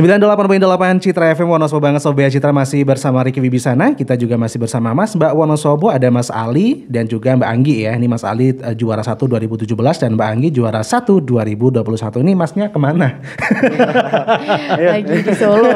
98.8 Citra FM Wonosobo banget Sobaya Citra masih bersama Riki Wibisana Kita juga masih bersama Mas Mbak Wonosobo Ada Mas Ali dan juga Mbak Anggi ya Ini Mas Ali uh, juara 1 2017 Dan Mbak Anggi juara 1 2021 Ini Masnya kemana? Lagi di Solo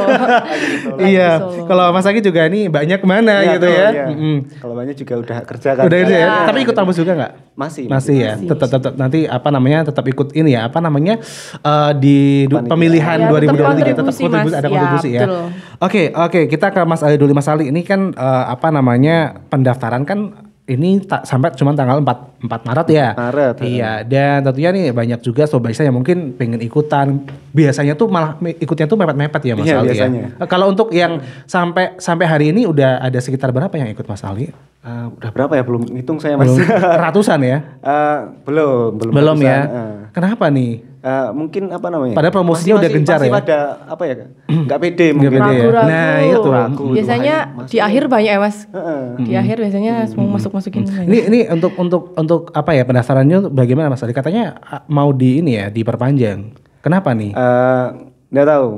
Iya Kalau Mas Anggi juga ini Mbaknya kemana iya, gitu ya, gitu ya ya. mm Kalau Mbaknya juga udah kerja kan Udah ya, ya. Tapi ikut tambus juga nggak? Masih Masih ya masih. Tetap, tetap nanti apa namanya Tetap ikut ini ya Apa namanya uh, Di pemilihan ya, 2023 tetap kontribusi mas. Ada ya, kontribusi ya. Oke ya. oke okay, okay, kita ke Mas Ali dulu Mas Ali ini kan uh, apa namanya pendaftaran kan ini tak sampai cuma tanggal 4 4 Maret ya. Maret. Iya, dan tentunya nih banyak juga sobat saya yang mungkin pengen ikutan. Biasanya tuh malah ikutnya tuh mepet-mepet ya Mas iya, Ali ya? biasanya. ya. Kalau untuk yang sampai sampai hari ini udah ada sekitar berapa yang ikut Mas Ali? Uh, eh, udah berapa ya belum hitung saya Mas. Belum, ratusan ya? Uh, belum, belum. Belum ya. Uh. Kenapa nih? uh, mungkin apa namanya? Pada promosinya masih, udah gencar masih ya. pada apa ya? Enggak pede mungkin. Gak pede ya? Nah, itu iya ragu. Biasanya di akhir banyak ya, Mas. Uh, uh. Di hmm. akhir biasanya hmm. semua masuk-masukin. Hmm. Ini ini untuk untuk untuk apa ya? Penasarannya bagaimana Mas Ali? Katanya ah, mau di ini ya, diperpanjang. Kenapa nih? Uh, Nggak tahu.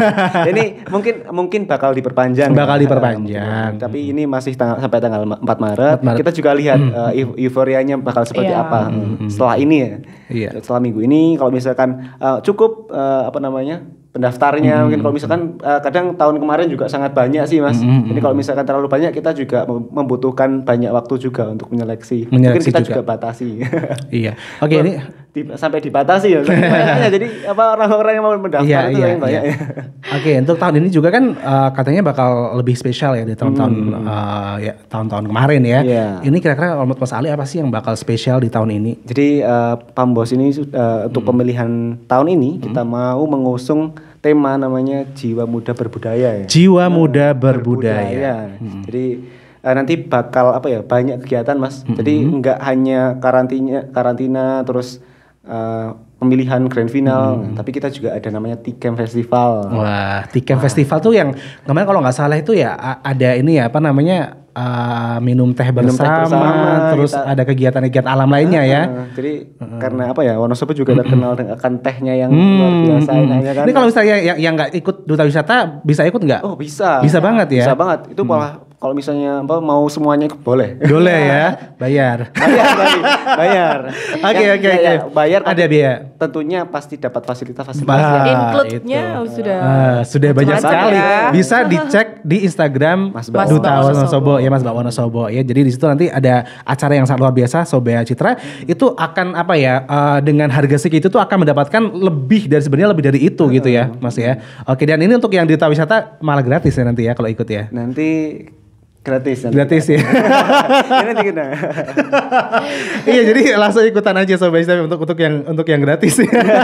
ini mungkin mungkin bakal diperpanjang. Bakal ya. diperpanjang. Hmm. Tapi ini masih tanggal, sampai tanggal 4 Maret. 4 Maret. Kita juga lihat hmm. uh, euforianya bakal seperti yeah. apa hmm, hmm, hmm. setelah ini ya. Yeah. Setelah minggu ini kalau misalkan uh, cukup uh, apa namanya? pendaftarnya hmm. mungkin kalau misalkan uh, kadang tahun kemarin juga sangat banyak sih mas. Hmm. hmm Jadi kalau misalkan terlalu banyak kita juga membutuhkan banyak waktu juga untuk menyeleksi. menyeleksi mungkin kita juga, juga batasi. iya. Oke okay, ini di, sampai dibatasi ya. jadi apa orang-orang yang mau mendaftar iya, itu iya, yang banyak iya. ya. Oke, okay, untuk tahun ini juga kan uh, katanya bakal lebih spesial ya di tahun-tahun hmm. uh, ya tahun-tahun kemarin ya. Yeah. Ini kira-kira menurut Mas Ali apa sih yang bakal spesial di tahun ini? Jadi uh, Pambos ini uh, untuk hmm. pemilihan tahun ini hmm. kita mau mengusung tema namanya Jiwa Muda Berbudaya ya. Jiwa nah, Muda Berbudaya. berbudaya. Hmm. Jadi uh, nanti bakal apa ya banyak kegiatan mas mm -hmm. jadi nggak hanya karantina karantina terus uh, pemilihan grand final, hmm. tapi kita juga ada namanya Tikem Festival. Wah, Tikem ah. Festival tuh yang kemarin kalau nggak salah itu ya ada ini ya apa namanya uh, minum teh bersama, minum teh bersama terus kita, ada kegiatan-kegiatan alam lainnya uh, ya. Uh, jadi uh, karena apa ya Wonosobo juga terkenal dengan akan tehnya yang hmm, luar biasa hmm, hmm. ya kan. Ini kalau misalnya yang nggak ikut duta wisata bisa ikut nggak? Oh bisa. Bisa banget ya. Bisa banget. Itu hmm. malah kalau misalnya apa mau semuanya boleh. Boleh ya, bayar. bayar, Oke oke ya, oke. Ya, bayar ada biaya. Tentunya pasti dapat fasilitas-fasilitas yang include-nya oh, sudah uh, sudah banyak sekali. Ya. Bisa dicek di Instagram Mas Bawono Duta Wonosobo ya Mas Bawono Sobo ya. Jadi di situ nanti ada acara yang sangat luar biasa Sobea Citra hmm. itu akan apa ya uh, dengan harga segitu tuh akan mendapatkan lebih dari sebenarnya lebih dari itu hmm. gitu ya ah. Mas ya. Oke dan ini untuk yang Duta Wisata malah gratis ya nanti ya kalau ikut ya. Nanti gratis gratis ya nanti kita iya jadi langsung ikutan aja sobat Islam untuk untuk yang untuk yang gratis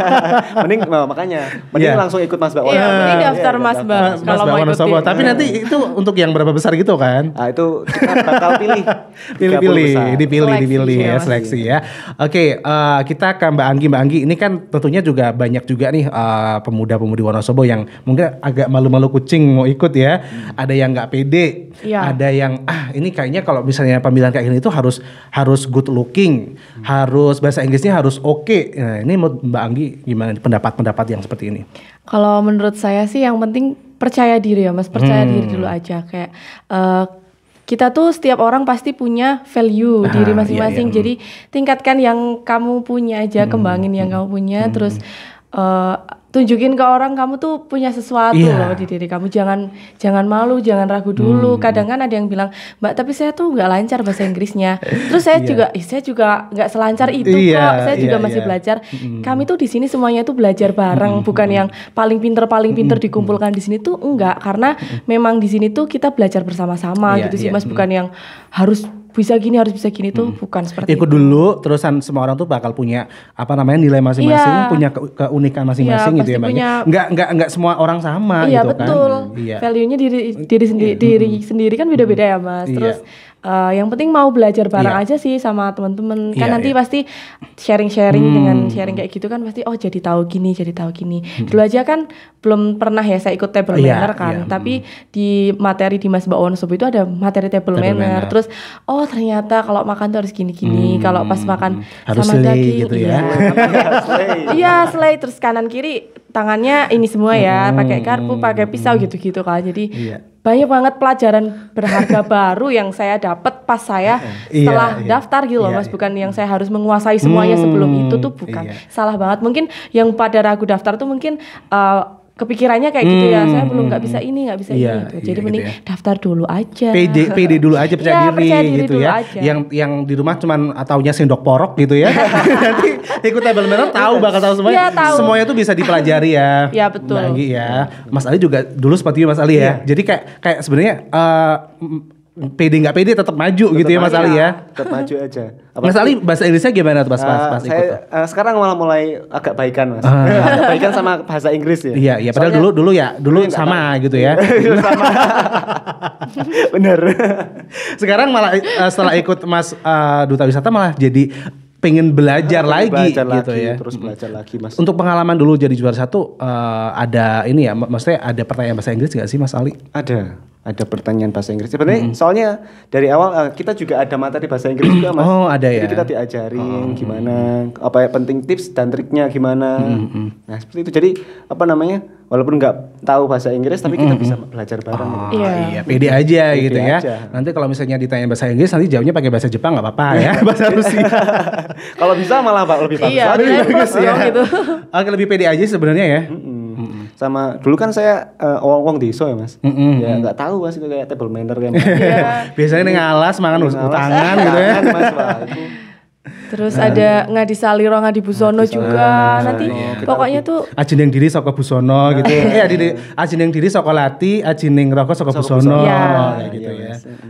mending makanya mending iya. langsung ikut Mas Bakwan iya ah, mending iya, daftar iya, Mas Bakwan Mas, mas Sobat tapi nanti itu untuk yang berapa besar gitu kan nah, itu kita bakal pilih pilih pilih dipilih dipilih ya seleksi ya oke eh, kita ke Mbak Anggi Mbak Anggi ini kan tentunya juga banyak juga nih eh, pemuda-pemudi Wonosobo yang mungkin agak malu-malu kucing mau ikut ya hmm. ada yang nggak pede ada yang ah ini kayaknya kalau misalnya pemilihan kayak gini itu harus harus good looking, hmm. harus bahasa Inggrisnya harus oke. Okay. Nah, ini Mbak Anggi gimana pendapat-pendapat yang seperti ini? Kalau menurut saya sih yang penting percaya diri ya Mas, percaya hmm. diri dulu aja kayak uh, kita tuh setiap orang pasti punya value ah, diri iya, masing-masing. Iya, iya. Jadi hmm. tingkatkan yang kamu punya aja, hmm. kembangin yang hmm. kamu punya. Hmm. Terus uh, tunjukin ke orang kamu tuh punya sesuatu yeah. loh di diri kamu jangan jangan malu jangan ragu dulu hmm. kadang kan ada yang bilang mbak tapi saya tuh nggak lancar bahasa Inggrisnya terus saya yeah. juga eh, saya juga nggak selancar itu yeah, kok saya yeah, juga masih yeah. belajar mm. kami tuh di sini semuanya tuh belajar bareng mm. bukan yang paling pinter paling pinter hmm. dikumpulkan di sini tuh enggak karena hmm. memang di sini tuh kita belajar bersama-sama yeah, gitu sih yeah. mas hmm. bukan yang harus bisa gini harus bisa gini tuh hmm. bukan seperti ikut itu. dulu terusan semua orang tuh bakal punya apa namanya nilai masing-masing yeah. punya ke keunikan iya, masing-masing yeah, gitu ya, ya punya... nggak nggak nggak semua orang sama yeah, gitu kan. betul. kan iya betul value nya diri diri sendiri iya. hmm. diri sendiri kan beda-beda ya mas iya. terus yeah uh, yang penting mau belajar bareng yeah. aja sih sama teman-teman kan yeah, nanti yeah. pasti sharing-sharing hmm. dengan sharing kayak gitu kan pasti oh jadi tahu gini jadi tahu gini hmm. dulu aja kan belum pernah ya saya ikut table yeah, manner iya. kan yeah. Hmm. tapi di materi di Mas bawon Subuh itu ada materi table, table manner. manner terus oh ternyata kalau makan tuh harus gini-gini hmm. kalau pas makan harus sama daging gitu ya iya. iya selai terus kanan kiri tangannya ini semua ya hmm. pakai garpu pakai pisau gitu-gitu kan jadi yeah banyak banget pelajaran berharga baru yang saya dapat pas saya iya, iya, setelah iya, daftar gitu loh iya, mas iya. bukan yang saya harus menguasai semuanya hmm, sebelum itu tuh hmm, bukan iya. salah banget mungkin yang pada ragu daftar tuh mungkin uh, kepikirannya kayak gitu ya saya belum hmm, nggak hmm, bisa hmm. ini nggak bisa iya, ini gitu. jadi iya, mending gitu ya. daftar dulu aja PD PD dulu aja percaya ya, diri percaya diri gitu ya aja. yang yang di rumah cuman ataunya sendok porok gitu ya nanti ikut table merah tahu iya, bakal tahu semuanya ya, tahu. semuanya tuh bisa dipelajari ya ya betul lagi ya Mas Ali juga dulu seperti Mas Ali ya, ya. jadi kayak kayak sebenarnya uh, pede nggak pede tetap maju tetep gitu ya Mas Ali ya. Ah, tetap maju aja. Apa mas Ali bahasa Inggrisnya gimana tuh Mas Mas, mas uh, ikut? Saya, uh, sekarang malah mulai agak baikan Mas. Uh. agak baikan sama bahasa Inggris ya. Iya, iya padahal dulu dulu ya, dulu iya, sama tahu. gitu ya. Iya, sama. Bener. sekarang malah uh, setelah ikut Mas uh, duta wisata malah jadi pengen belajar lagi belajar gitu lagi, ya. Terus belajar lagi Mas. Untuk pengalaman dulu jadi juara satu uh, ada ini ya, maksudnya ada pertanyaan bahasa Inggris nggak sih Mas Ali? Ada ada pertanyaan bahasa Inggris. Sebenarnya mm -hmm. soalnya dari awal eh, kita juga ada mata di bahasa Inggris juga, Mas. Oh, ada ya. Jadi kita diajarin oh, gimana apa yang penting tips dan triknya gimana. Mm -hmm. Nah, seperti itu. Jadi apa namanya? Walaupun nggak tahu bahasa Inggris tapi kita mm -hmm. bisa belajar bareng. Oh, gitu. iya, pede aja pede gitu ya. Nanti kalau misalnya ditanya bahasa Inggris nanti jawabnya pakai bahasa Jepang nggak apa-apa ya, bahasa Rusia. kalau bisa malah Pak lebih bagus. Iya, lebih iya, bagus ya. Gitu. Oke, lebih pede aja sebenarnya ya. Mm -hmm sama dulu kan saya uh, wong-wong ya mas mm -hmm. ya nggak tahu mas itu kayak table manner kayak yeah. biasanya ngalas makan tangan gitu ya mas, wah, Terus nah. ada ngadi Saliro, ngadi Busono ngadi juga. Nanti pokoknya tuh Ajineng diri soko Busono nah. gitu. Eh diri ajeneng diri soko Lati, roko soko, soko Busono ya. kayak gitu iya, ya. Iya, iya.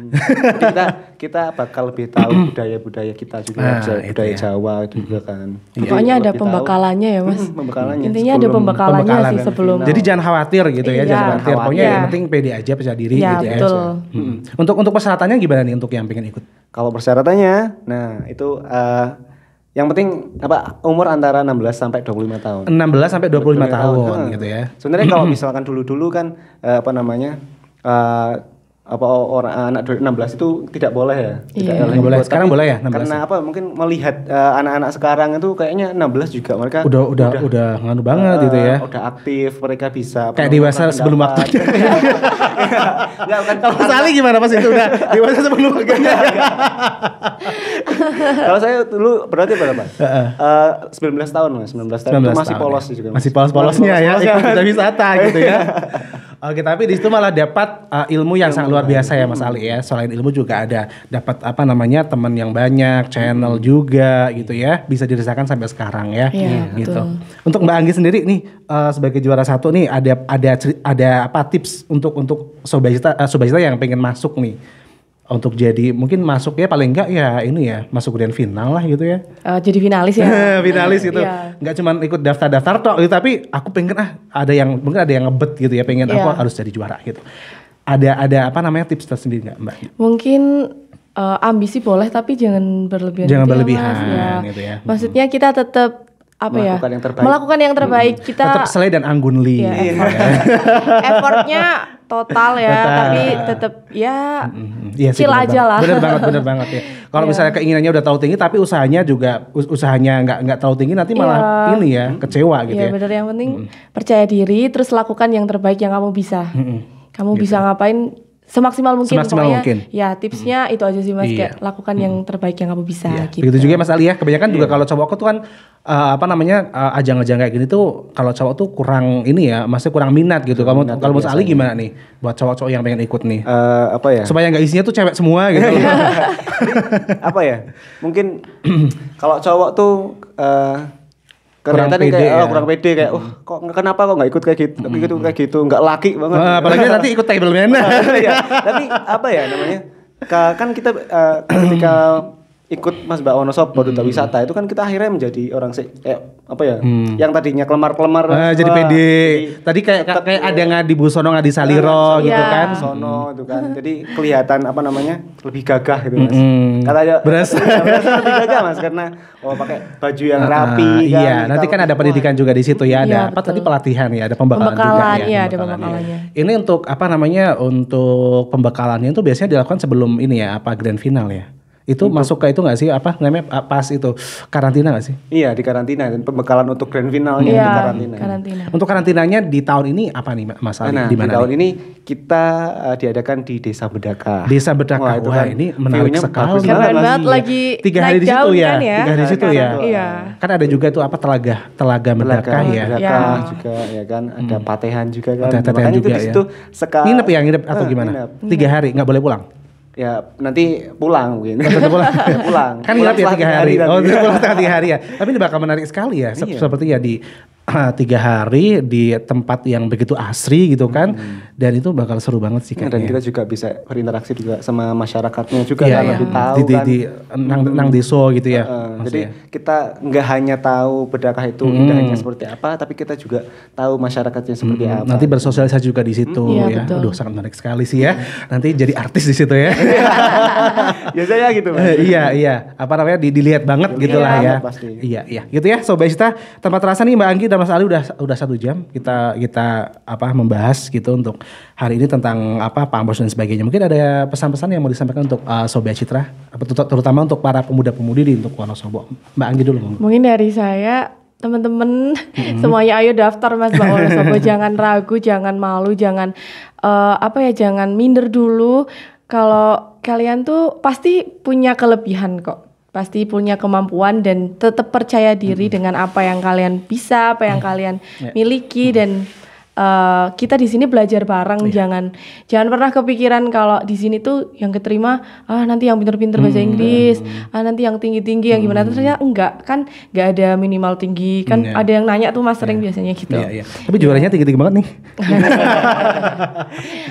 kita kita bakal lebih tahu budaya-budaya kita juga nah, budaya ya. Jawa juga kan. Pokoknya ada pembekalannya ya, Mas. pembekalannya. Intinya ada pembekalannya sih ya. sebelum. Jadi jangan khawatir gitu ya, jangan khawatir. Pokoknya yang penting pede aja percaya diri gitu ya. Hmm. Untuk untuk persyaratannya gimana nih untuk yang pengen ikut? Kalau persyaratannya, nah itu uh, yang penting apa umur antara 16 sampai 25 tahun. 16 sampai 25, 25 tahun, tahun gitu ya. Sebenarnya kalau hmm. misalkan dulu-dulu kan uh, apa namanya? Uh, apa orang anak 16 itu tidak boleh ya? Tidak yeah. boleh. Sekarang Sekarang boleh ya 16. Karena ya? apa mungkin melihat eh, anak-anak uh, sekarang itu kayaknya 16 juga mereka udah udah udah, udah nganu banget uh, gitu ya. Udah aktif, mereka bisa kayak dewasa sebelum waktu. Enggak iya. kan kalau Sali gimana pas itu udah dewasa sebelum waktunya. Iya. Kalau saya dulu berarti berapa? Heeh. Uh, eh, 19 tahun, Mas. belas tahun itu ya. masih polos juga. Masih polos-polosnya ya, polos -polos ya, ikut kita wisata gitu ya. Oke, tapi di situ malah dapat uh, ilmu yang ilmu sangat luar biasa ya Mas Ali ya. Selain ilmu juga ada dapat apa namanya teman yang banyak, channel hmm. juga gitu ya. Bisa dirasakan sampai sekarang ya. Iya, gitu. Untuk Mbak Anggi sendiri nih uh, sebagai juara satu nih ada ada ada apa tips untuk untuk sobat uh, yang pengen masuk nih untuk jadi mungkin masuknya paling enggak ya ini ya masuk grand final lah gitu ya uh, jadi finalis ya finalis gitu yeah. cuman ikut daftar-daftar toh, gitu tapi aku pengen ah ada yang mungkin ada yang ngebet gitu ya pengen yeah. aku iya. harus jadi juara gitu ada ada apa namanya tips tersendiri enggak mbak mungkin uh, ambisi boleh tapi jangan berlebihan jangan gitu ya, berlebihan ya, gitu ya maksudnya kita tetap apa melakukan ya yang melakukan yang terbaik hmm. kita tetap selai dan li ya, effort. effortnya total ya, tapi tetap ya iya sih, bener aja lah. Bener banget, bener banget ya. Kalau yeah. misalnya keinginannya udah terlalu tinggi, tapi usahanya juga usahanya nggak nggak terlalu tinggi, nanti malah yeah. ini ya kecewa gitu yeah, ya. bener. Yang penting mm. percaya diri, terus lakukan yang terbaik yang kamu bisa. Mm -hmm. Kamu gitu. bisa ngapain semaksimal mungkin semaksimal pokoknya, mungkin ya tipsnya hmm. itu aja sih mas iya. kayak lakukan hmm. yang terbaik yang kamu bisa iya. gitu. begitu juga ya, mas Ali ya kebanyakan iya. juga kalau cowok tuh kan uh, apa namanya uh, ajang-ajang kayak gini tuh kalau cowok tuh kurang ini ya masih kurang minat gitu kurang kamu kalau mas Ali ya. gimana nih buat cowok-cowok yang pengen ikut nih uh, apa ya supaya nggak isinya tuh cewek semua gitu iya. apa ya mungkin kalau cowok tuh uh, kurang pede kayak oh, ya. oh, kurang pede kayak oh hmm. kok kenapa kok nggak ikut kayak gitu tapi ikut gitu, kayak gitu nggak laki banget nah, apalagi nanti ikut table mana ya. tapi apa ya namanya kan kita uh, ketika ikut Mas Mbak Wono Sopo duta hmm. wisata itu kan kita akhirnya menjadi orang se eh, apa ya hmm. yang tadinya kelemar-kelemar eh, ah, jadi pede tadi kayak tetep, kayak ada ya. yang di busono di ah, saliro gitu iya. kan sono hmm. itu kan jadi kelihatan apa namanya lebih gagah gitu Mas hmm. kata berasa beras lebih gagah Mas karena oh pakai baju yang ah, rapi uh, kan, iya nanti kan ada pendidikan juga di situ ya ada iya, apa tadi pelatihan ya ada pembekalan, juga ya, iya, ada pembekalannya iya. ini untuk apa namanya untuk pembekalannya itu biasanya dilakukan sebelum ini ya apa grand final ya itu untuk, masuk ke itu nggak sih apa namanya pas itu karantina nggak sih? Iya di karantina dan pembekalan untuk grand finalnya iya, untuk karantina. karantina. Untuk karantinanya di tahun ini apa nih Mas Ali? Nah, di, mana tahun nih? ini kita uh, diadakan di Desa Bedaka. Desa Bedaka. Wah, itu Wah kan ini menarik sekali. Keren banget iya. lagi tiga hari di situ ya? Kan ya. Tiga hari di situ iya, ya. Iya. Kan ada juga itu apa telaga telaga Bedaka ya. Bedaka juga ya kan ada hmm. patehan juga kan. Ada patehan juga ya. Di situ sekali. Nginep ya nginep atau ah, gimana? Tiga hari nggak boleh pulang ya nanti pulang mungkin oh, pulang pulang kan ya pulang ya tiga hari, hari oh pulang tiga hari ya tapi ini bakal menarik sekali ya iya. seperti ya di tiga hari di tempat yang begitu asri gitu kan hmm. dan itu bakal seru banget sih kan dan kita juga bisa berinteraksi juga sama masyarakatnya juga yeah, kan yeah. lebih tahu di, di, kan nang, hmm. nang deso gitu ya uh, jadi kita nggak hanya tahu bedakah itu hmm. indahnya seperti apa tapi kita juga tahu masyarakatnya seperti hmm. apa nanti bersosialisasi juga di situ hmm. ya, ya. Betul. aduh sangat menarik sekali sih ya nanti jadi artis di situ ya biasanya gitu uh, iya iya apa namanya dilihat banget gitulah ya, iya iya gitu ya sobat kita tempat terasa nih Mbak Anggi kita Mas Ali udah udah satu jam kita kita apa membahas gitu untuk hari ini tentang apa Pak Ambos dan sebagainya. Mungkin ada pesan-pesan yang mau disampaikan untuk uh, Sobia Citra, terutama untuk para pemuda-pemudi di untuk Wonosobo. Mbak Anggi dulu. Mungkin dari saya teman-teman mm-hmm. semuanya ayo daftar Mas Mbak Wonosobo jangan ragu jangan malu jangan uh, apa ya jangan minder dulu kalau kalian tuh pasti punya kelebihan kok pasti punya kemampuan dan tetap percaya diri hmm. dengan apa yang kalian bisa, apa yang kalian ya. miliki dan uh, kita di sini belajar bareng, yeah. jangan jangan pernah kepikiran kalau di sini tuh yang keterima ah nanti yang pinter-pinter bahasa hmm. Inggris, iya, iya. ah nanti yang tinggi-tinggi yang gimana hmm. ternyata enggak kan nggak ada minimal tinggi kan yeah. ada yang nanya tuh mas sering yeah. biasanya gitu. Yeah, yeah. Tapi juaranya tinggi-tinggi banget nih.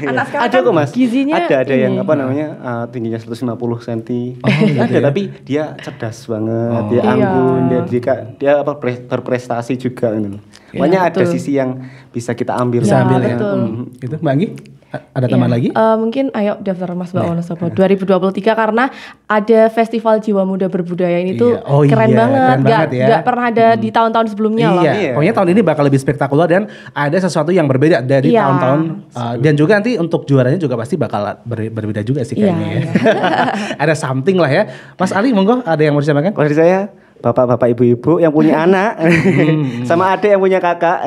Anak sekarang ada kan kok mas. Gizinya ada ada ini. yang apa namanya uh, tingginya 150 cm. Oh, iya, ada ya? tapi dia cerdas banget, oh. dia anggun, dia dia, dia apa berprestasi juga gitu. Yeah, ada sisi yang bisa kita ambil. Bisa ya, ambil ya. Betul. Hmm. Itu Mbak Anggi? ada teman ya. lagi? Uh, mungkin ayo daftar Mas Mbak iya. Wonosobo Sopo. 2023 karena ada festival Jiwa Muda Berbudaya ini tuh iya. oh, iya, keren iya. banget, keren gak, banget ya. pernah ada hmm. di tahun-tahun sebelumnya iya. loh. Pokoknya tahun ini bakal lebih spektakuler dan ada sesuatu yang berbeda dari tahun tahun-tahun uh, dan juga nanti untuk juaranya juga pasti bakal ber berbeda juga sih kayaknya. ya. ada something lah ya. Mas Ali monggo ada yang mau disampaikan? Kalau dari saya bapak-bapak ibu-ibu yang punya anak hmm, hmm. sama adik yang punya kakak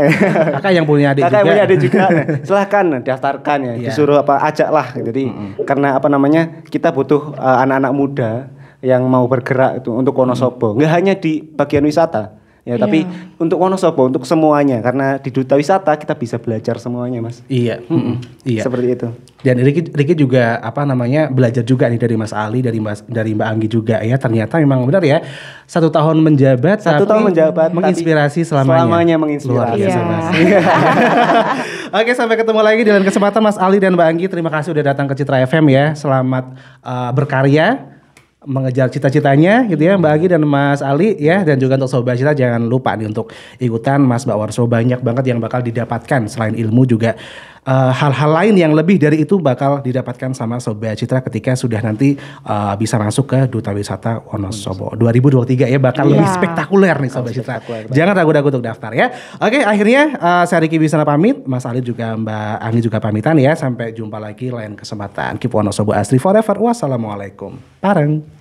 kakak yang punya adik kakak juga. yang punya adik juga silahkan daftarkan ya yeah. disuruh apa ajaklah jadi hmm, hmm. karena apa namanya kita butuh eh, anak-anak uh, muda yang mau bergerak itu untuk Wonosobo nggak hmm. hanya di bagian wisata Ya, yeah. tapi iya. untuk Wonosobo, untuk semuanya karena di duta wisata kita bisa belajar semuanya, Mas. Iya. Mm -mm. Iya. Seperti itu. Dan Riki, Riki juga apa namanya belajar juga nih dari Mas Ali, dari Mas dari Mbak Anggi juga ya. Ternyata memang benar ya. Satu tahun menjabat, satu tahun menjabat, menginspirasi selamanya. Selamanya menginspirasi. Luar biasa, Mas. Iya. Oke, sampai ketemu lagi di kesempatan Mas Ali dan Mbak Anggi. Terima kasih sudah datang ke Citra FM ya. Selamat uh, berkarya mengejar cita-citanya gitu ya Mbak Agi dan Mas Ali ya dan juga untuk Sobat Cita jangan lupa nih untuk ikutan Mas So banyak banget yang bakal didapatkan selain ilmu juga eh, hal-hal uh, lain yang lebih dari itu bakal didapatkan sama Sobat Citra ketika sudah nanti uh, bisa masuk ke Duta Wisata Wonosobo 2023 ya bakal yeah. lebih spektakuler nih Sobat Citra. Jangan ragu-ragu untuk daftar ya. Oke, akhirnya uh, saya Riki Bisana pamit, Mas Ali juga Mbak Ani juga pamitan ya. Sampai jumpa lagi lain kesempatan. Keep Wonosobo Asri Forever. Wassalamualaikum. Pareng.